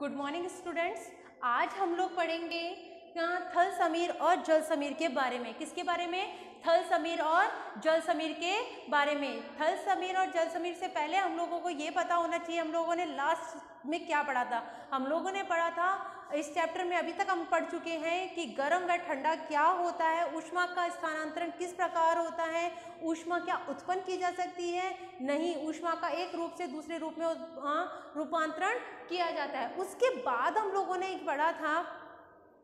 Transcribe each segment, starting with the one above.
good morning students आज हम लोग पढ़ेंगे थल समीर और जल समीर के बारे में किसके बारे में थल समीर और जल समीर के बारे में थल समीर और जल समीर से पहले हम लोगों को ये पता होना चाहिए हम लोगों ने लास्ट में क्या पढ़ा था हम लोगों ने पढ़ा था इस चैप्टर में अभी तक हम पढ़ चुके हैं कि गर्म व ठंडा क्या होता है उष्मा का स्थानांतरण किस प्रकार होता है उष्मा क्या उत्पन्न की जा सकती है नहीं उष्मा का एक रूप से दूसरे रूप में हाँ, रूपांतरण किया जाता है उसके बाद हम लोगों ने एक पढ़ा था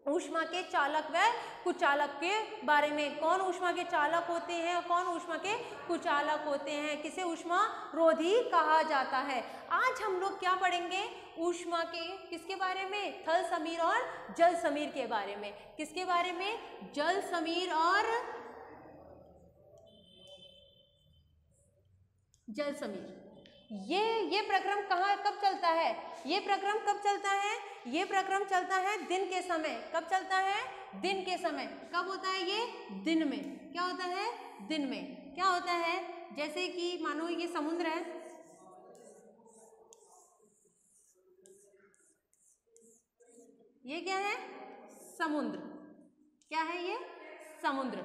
ऊष्मा के चालक व कुचालक के बारे में कौन ऊष्मा के चालक होते हैं और कौन ऊष्मा के कुचालक होते हैं किसे ऊष्मा रोधी कहा जाता है आज हम लोग क्या पढ़ेंगे ऊष्मा के किसके बारे में थल समीर और जल समीर के बारे में किसके बारे में जल समीर और जल समीर ये ये प्रक्रम कहाँ कब चलता है ये प्रक्रम कब चलता है ये प्रक्रम चलता है दिन के समय कब चलता है दिन के समय कब होता है ये दिन में क्या होता है दिन में क्या होता है जैसे कि मानो ये समुद्र है ये क्या है समुद्र क्या है ये समुद्र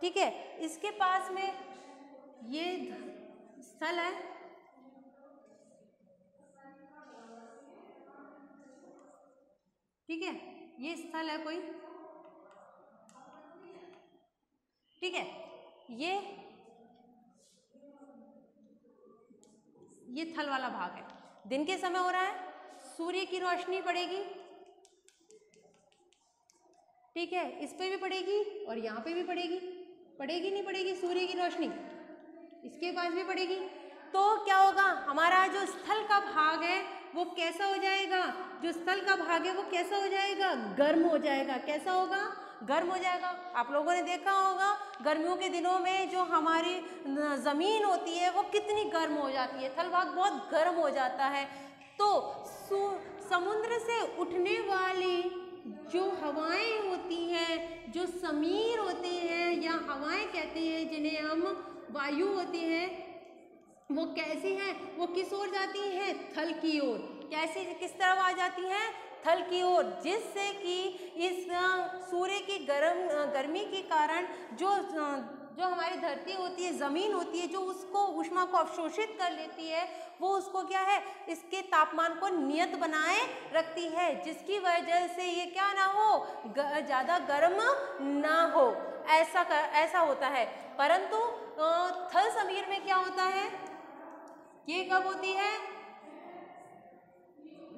ठीक है इसके पास में ये स्थल है ठीक है ये स्थल है कोई ठीक है ये ये थल वाला भाग है दिन के समय हो रहा है सूर्य की रोशनी पड़ेगी ठीक है इस पे भी पड़ेगी और यहाँ पे भी पड़ेगी पड़ेगी नहीं पड़ेगी सूर्य की रोशनी इसके पास भी पड़ेगी तो क्या होगा हमारा जो स्थल का भाग है वो कैसा हो जाएगा जो स्थल का भाग है वो कैसा हो जाएगा गर्म हो जाएगा कैसा होगा गर्म हो जाएगा आप लोगों ने देखा होगा गर्मियों के दिनों में जो हमारी ज़मीन होती है वो कितनी गर्म हो जाती है थल भाग बहुत गर्म हो जाता है तो समुद्र से उठने वाली जो हवाएं होती हैं जो समीर होते हैं या हवाएं कहते हैं जिन्हें हम वायु होते हैं वो कैसी हैं वो किस ओर जाती हैं थल की ओर कैसी किस तरफ आ जाती हैं थल की ओर जिससे कि इस सूर्य की गर्म गर्मी के कारण जो जो हमारी धरती होती है ज़मीन होती है जो उसको उष्मा को अवशोषित कर लेती है वो उसको क्या है इसके तापमान को नियत बनाए रखती है जिसकी वजह से ये क्या ना हो ज़्यादा गर्म ना हो ऐसा कर ऐसा होता है परंतु थल समीर में क्या होता है ये कब होती है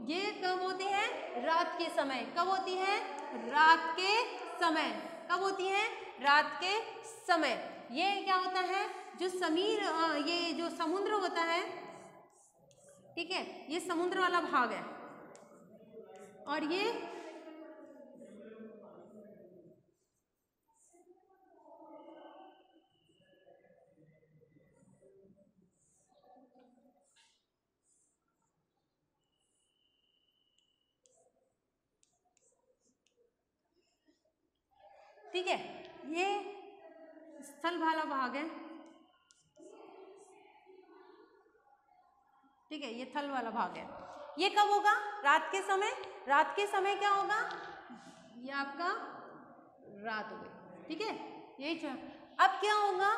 ये कब होती है रात के समय कब होती है रात के समय कब होती है रात के समय ये क्या होता है जो समीर ये जो समुद्र होता है ठीक है ये समुद्र वाला भाग है और ये ठीक है ये स्थल वाला भाग है ठीक है ये थल वाला भाग है ये कब होगा रात के समय रात के समय क्या होगा ये आपका रात हो गई ठीक है यही अब क्या होगा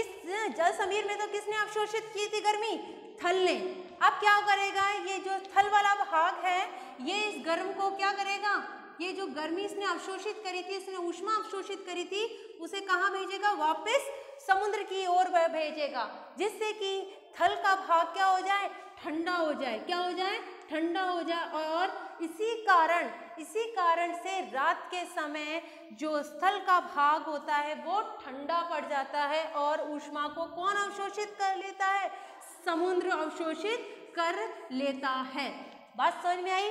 इस जल समीर में तो किसने अवशोषित की थी गर्मी थल ने अब क्या करेगा ये जो थल वाला भाग है ये इस गर्म को क्या करेगा ये जो गर्मी इसने अवशोषित करी थी इसने उष्मा अवशोषित करी थी उसे कहाँ भेजेगा वापस समुद्र की ओर भेजेगा जिससे कि थल का भाग क्या हो जाए ठंडा हो जाए क्या हो जाए ठंडा हो जाए और इसी कारण इसी कारण से रात के समय जो स्थल का भाग होता है वो ठंडा पड़ जाता है और ऊष्मा को कौन अवशोषित कर लेता है समुद्र अवशोषित कर लेता है बात समझ में आई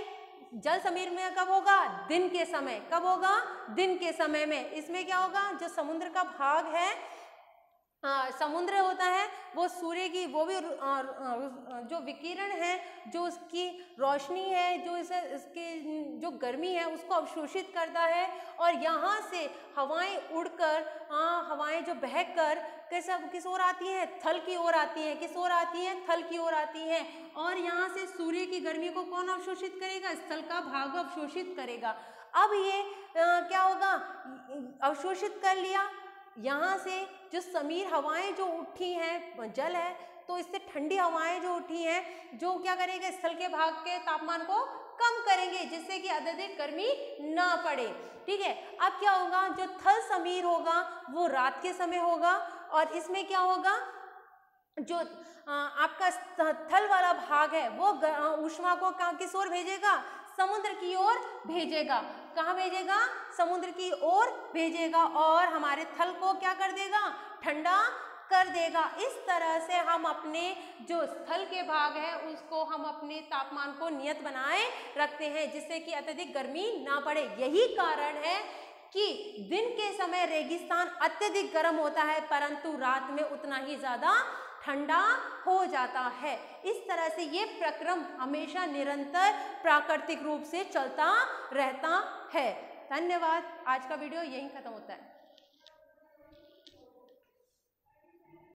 जल समीर में कब होगा दिन के समय कब होगा दिन के समय में इसमें क्या होगा जो समुद्र का भाग है आ, हाँ, समुद्र होता है वो सूर्य की वो भी आ, जो विकिरण है जो उसकी रोशनी है जो इसे इसके जो गर्मी है उसको अवशोषित करता है और यहाँ से हवाएं उड़कर कर हवाएं जो बहक कर किस किस ओर आती हैं थल की ओर आती हैं किस ओर आती हैं थल की ओर आती हैं और यहाँ से सूर्य की गर्मी को कौन अवशोषित करेगा स्थल का भाग अवशोषित करेगा अब ये आ, क्या होगा अवशोषित कर लिया यहाँ से जो समीर हवाएं जो उठी हैं जल है तो इससे ठंडी हवाएं जो उठी हैं जो क्या करेंगे स्थल के भाग के तापमान को कम करेंगे जिससे कि अत्यधिक गर्मी ना पड़े ठीक है अब क्या होगा जो थल समीर होगा वो रात के समय होगा और इसमें क्या होगा जो आपका थल वाला भाग है वो ऊष्मा को किस ओर भेजेगा समुद्र की ओर भेजेगा कहाँ भेजेगा समुद्र की ओर भेजेगा और हमारे थल को क्या कर देगा ठंडा कर देगा इस तरह से हम अपने जो स्थल के भाग है उसको हम अपने तापमान को नियत बनाए रखते हैं जिससे कि अत्यधिक गर्मी ना पड़े यही कारण है कि दिन के समय रेगिस्तान अत्यधिक गर्म होता है परंतु रात में उतना ही ज़्यादा ठंडा हो जाता है इस तरह से ये प्रक्रम हमेशा निरंतर प्राकृतिक रूप से चलता रहता है धन्यवाद आज का वीडियो यहीं खत्म होता है